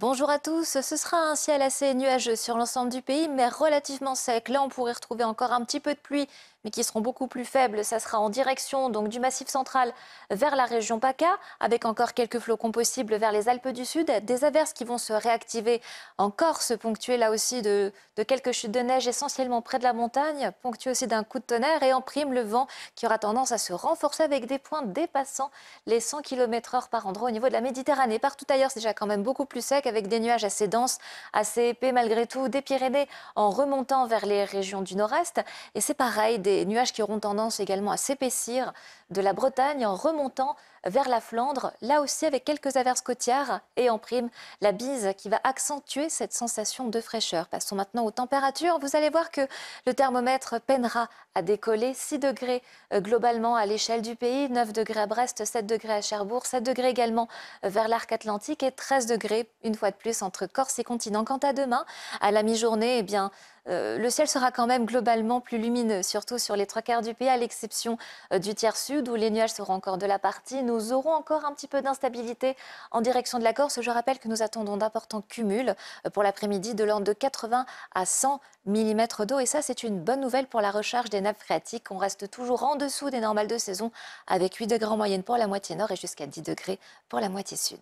Bonjour à tous. Ce sera un ciel assez nuageux sur l'ensemble du pays, mais relativement sec. Là, on pourrait retrouver encore un petit peu de pluie, mais qui seront beaucoup plus faibles. Ça sera en direction donc du Massif central vers la région PACA, avec encore quelques flocons possibles vers les Alpes du Sud. Des averses qui vont se réactiver en Corse, ponctuées là aussi de, de quelques chutes de neige, essentiellement près de la montagne, ponctuées aussi d'un coup de tonnerre, et en prime le vent qui aura tendance à se renforcer avec des points dépassant les 100 km/h par endroit au niveau de la Méditerranée. Partout ailleurs, c'est déjà quand même beaucoup plus sec avec des nuages assez denses, assez épais malgré tout, des Pyrénées en remontant vers les régions du nord-est. Et c'est pareil, des nuages qui auront tendance également à s'épaissir de la Bretagne en remontant vers la Flandre, là aussi avec quelques averses côtières et en prime la bise qui va accentuer cette sensation de fraîcheur. Passons maintenant aux températures. Vous allez voir que le thermomètre peinera à décoller 6 degrés euh, globalement à l'échelle du pays, 9 degrés à Brest, 7 degrés à Cherbourg, 7 degrés également euh, vers l'arc atlantique et 13 degrés une fois de plus entre Corse et continent. Quant à demain, à la mi-journée, eh bien, euh, le ciel sera quand même globalement plus lumineux, surtout sur les trois quarts du pays, à l'exception euh, du tiers sud où les nuages seront encore de la partie. Nous aurons encore un petit peu d'instabilité en direction de la Corse. Je rappelle que nous attendons d'importants cumuls euh, pour l'après-midi de l'ordre de 80 à 100 mm d'eau. Et ça, c'est une bonne nouvelle pour la recharge des nappes phréatiques. On reste toujours en dessous des normales de saison avec 8 degrés en moyenne pour la moitié nord et jusqu'à 10 degrés pour la moitié sud.